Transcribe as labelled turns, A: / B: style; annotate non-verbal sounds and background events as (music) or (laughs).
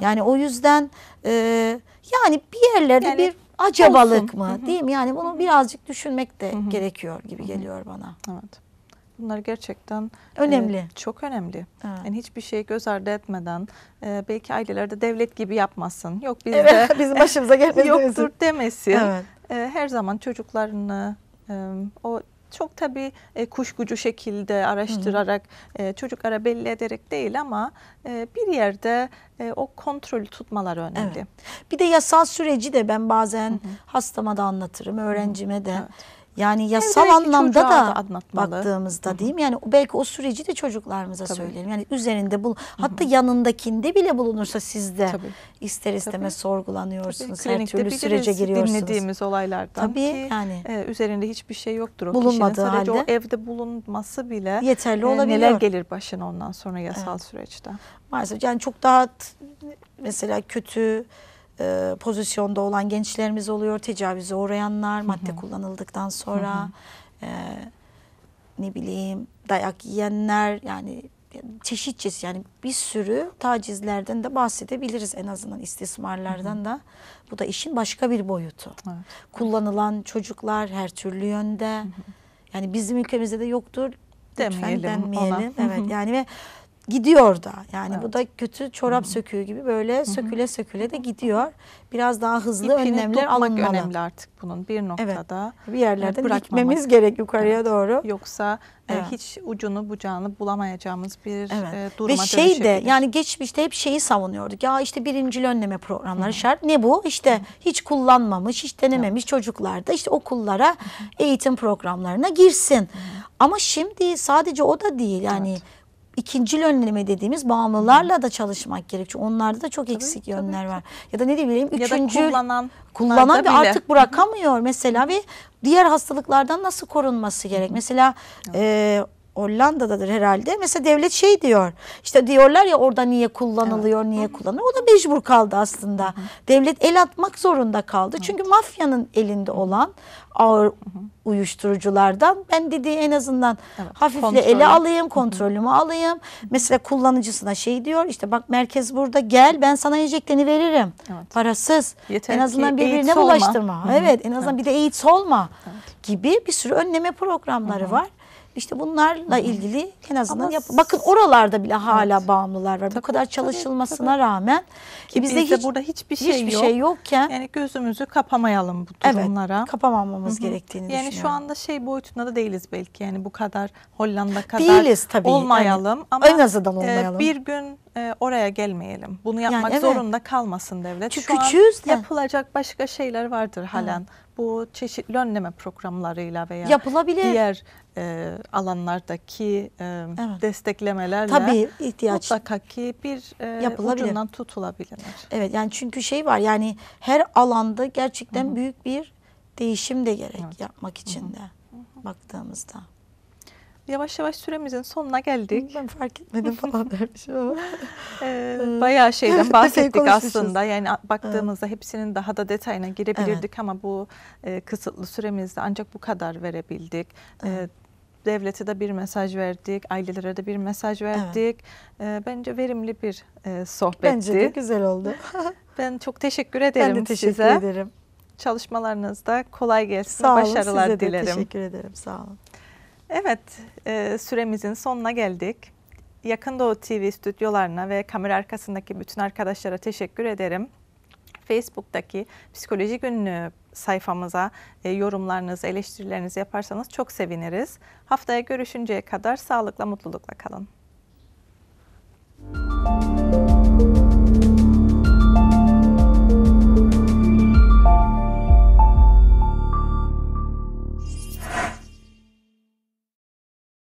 A: Yani o yüzden e, yani bir yerlerde yani, bir acabalık olsun. mı hı hı. değil mi? Yani bunu birazcık düşünmek de hı hı. gerekiyor gibi hı hı. geliyor bana. Evet. Bunlar
B: gerçekten e, önemli. E, çok önemli. Evet. Yani hiçbir şeyi göz ardı etmeden e, belki ailelerde devlet gibi yapmasın. Yok bizde evet, (laughs) bizim başımıza (laughs) gelmez yoktur demesin. Evet. E, her zaman çocuklarını e, o çok tabii e, kuşkucu şekilde araştırarak e, çocuk ara belli ederek değil ama e, bir yerde e, o
A: kontrolü tutmalar önemli. Evet. Bir de yasal süreci de ben bazen Hı -hı. hastama da anlatırım, öğrencime de. Evet yani yasal anlamda da anlatmalı. baktığımızda Hı -hı. değil mi? Yani belki o süreci de çocuklarımıza Tabii. söyleyelim. Yani üzerinde bul hatta Hı -hı. yanındakinde bile bulunursa sizde Tabii. ister istemez Tabii. sorgulanıyorsunuz. Tabii. Her türlü sürece giriyorsunuz. dinlediğimiz olaylardan Tabii, ki yani.
B: E, üzerinde hiçbir şey yoktur o Bulunmadığı kişinin. Sadece halde, o evde bulunması bile yeterli e, olabiliyor. Neler gelir
A: başına ondan sonra yasal evet. süreçte. Maalesef yani çok daha mesela kötü e, pozisyonda olan gençlerimiz oluyor. Tecavüze uğrayanlar, Hı-hı. madde kullanıldıktan sonra e, ne bileyim dayak yiyenler yani çeşit yani bir sürü tacizlerden de bahsedebiliriz en azından istismarlardan Hı -hı. da. Bu da işin başka bir boyutu. Evet. Kullanılan çocuklar her türlü yönde. Hı -hı. Yani bizim ülkemizde de yoktur. Demeyelim Lütfen denmeyelim. Ona. Evet yani ve gidiyor da. Yani evet. bu da kötü çorap Hı -hı. söküğü gibi böyle Hı -hı. söküle söküle de gidiyor. Biraz daha hızlı İpini önlemler alınmalı. önemli artık bunun
B: bir noktada.
A: Evet. Bir yerlerde bırakmamız gerek yukarıya evet. doğru. Yoksa e, evet. hiç
B: ucunu bucağını bulamayacağımız bir evet. e, duruma Ve şey de
A: yani geçmişte hep şeyi savunuyorduk. Ya işte birincil önleme programları Hı -hı. şart. Ne bu? İşte hiç kullanmamış, hiç denememiş evet. çocuklar da işte okullara Hı -hı. eğitim programlarına girsin. Hı -hı. Ama şimdi sadece o da değil yani evet ikinci yönleme dediğimiz bağımlılarla da çalışmak gerekiyor. Onlarda da çok eksik yönler tabii. var. Ya da ne diyeyim üçüncü ya da kullanan kullanan ve artık bırakamıyor mesela ve diğer hastalıklardan nasıl korunması gerek? Mesela e, Hollanda'dadır herhalde. Mesela devlet şey diyor. İşte diyorlar ya orada niye kullanılıyor, evet. niye kullanılıyor. O da mecbur kaldı aslında. Hı Devlet el atmak zorunda kaldı. Hı. Çünkü mafyanın elinde olan ağır hı uyuşturuculardan ben dediği en azından evet. hafifle Kontrolü. ele alayım, kontrolümü hı alayım. Mesela kullanıcısına şey diyor. İşte bak merkez burada gel ben sana enjekteni veririm. Evet. Parasız. Yeter en azından birbirine bulaştırma. Hı Evet en azından evet. bir de AIDS olma evet. gibi bir sürü önleme programları hı hı. var. İşte bunlarla ilgili en azından yap bakın oralarda bile hala evet. bağımlılar var. Tabii, Bu kadar çalışılmasına tabii, tabii. rağmen ki bizde, bizde hiç, burada hiçbir şey hiçbir şey yok. şey yokken yani gözümüzü kapamayalım bu durumlara. Evet, kapamamamız
B: Hı-hı. gerektiğini yani düşünüyorum. Yani şu anda şey boyutunda da değiliz belki. Yani bu kadar Hollanda kadar Değiliz tabii. olmayalım
A: yani, ama en azından e, olmayalım. E, bir
B: gün e, oraya gelmeyelim. Bunu yapmak yani, evet. zorunda kalmasın devlet. Çünkü Şu küçüğüz de. yapılacak başka şeyler vardır halen. Hı. Bu çeşitli önleme programlarıyla veya Yapılabilir. diğer e, alanlardaki e, evet. desteklemelerle Tabii, ihtiyaç.
A: mutlaka ki bir e, ucundan tutulabilir. Evet yani çünkü şey var yani her alanda gerçekten Hı büyük bir değişim de gerek evet. yapmak için Hı de Hı -hı. baktığımızda
B: yavaş yavaş süremizin sonuna geldik.
A: Ben fark etmedim falan (laughs) dermişim ama. ee, ee bayağı şeyden (laughs) şey bahsettik aslında. Yani
B: baktığımızda ee. hepsinin daha da detayına girebilirdik evet. ama bu e, kısıtlı süremizde ancak bu kadar verebildik. Ee, evet. devlete de bir mesaj verdik, ailelere de bir mesaj verdik. Evet. bence verimli bir e, sohbetti. Bence de güzel oldu. (laughs) ben çok teşekkür ederim size. Ben de teşekkür ederim. Çalışmalarınızda kolay gelsin, sağ olun, başarılar size de dilerim. Teşekkür
A: ederim, sağ olun.
B: Evet, e, süremizin sonuna geldik. Yakın Doğu TV stüdyolarına ve kamera arkasındaki bütün arkadaşlara teşekkür ederim. Facebook'taki Psikoloji Günlüğü sayfamıza e, yorumlarınızı, eleştirilerinizi yaparsanız çok seviniriz. Haftaya görüşünceye kadar sağlıkla, mutlulukla kalın. Müzik